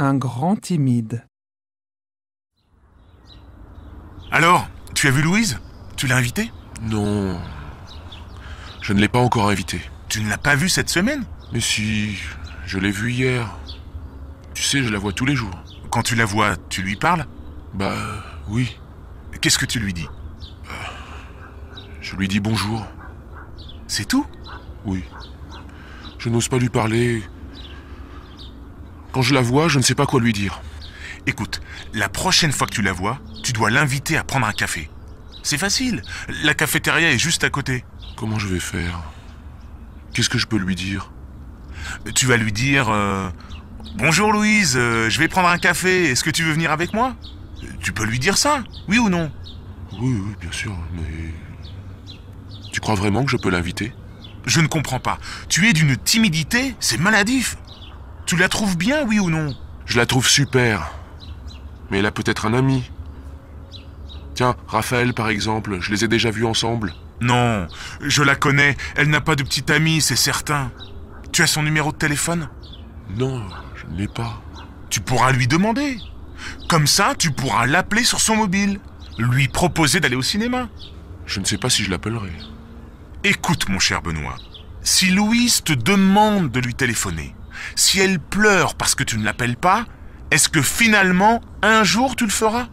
un grand timide. Alors, tu as vu Louise Tu l'as invitée Non. Je ne l'ai pas encore invitée. Tu ne l'as pas vue cette semaine Mais si, je l'ai vue hier. Tu sais, je la vois tous les jours. Quand tu la vois, tu lui parles Bah oui. Qu'est-ce que tu lui dis Je lui dis bonjour. C'est tout Oui. Je n'ose pas lui parler quand je la vois, je ne sais pas quoi lui dire. Écoute, la prochaine fois que tu la vois, tu dois l'inviter à prendre un café. C'est facile, la cafétéria est juste à côté. Comment je vais faire Qu'est-ce que je peux lui dire Tu vas lui dire euh, Bonjour Louise, euh, je vais prendre un café, est-ce que tu veux venir avec moi Tu peux lui dire ça, oui ou non Oui, oui, bien sûr, mais. Tu crois vraiment que je peux l'inviter Je ne comprends pas. Tu es d'une timidité, c'est maladif. Tu la trouves bien, oui ou non Je la trouve super. Mais elle a peut-être un ami. Tiens, Raphaël par exemple, je les ai déjà vus ensemble. Non, je la connais. Elle n'a pas de petit ami, c'est certain. Tu as son numéro de téléphone Non, je ne l'ai pas. Tu pourras lui demander. Comme ça, tu pourras l'appeler sur son mobile. Lui proposer d'aller au cinéma. Je ne sais pas si je l'appellerai. Écoute, mon cher Benoît, si Louise te demande de lui téléphoner, si elle pleure parce que tu ne l'appelles pas, est-ce que finalement, un jour, tu le feras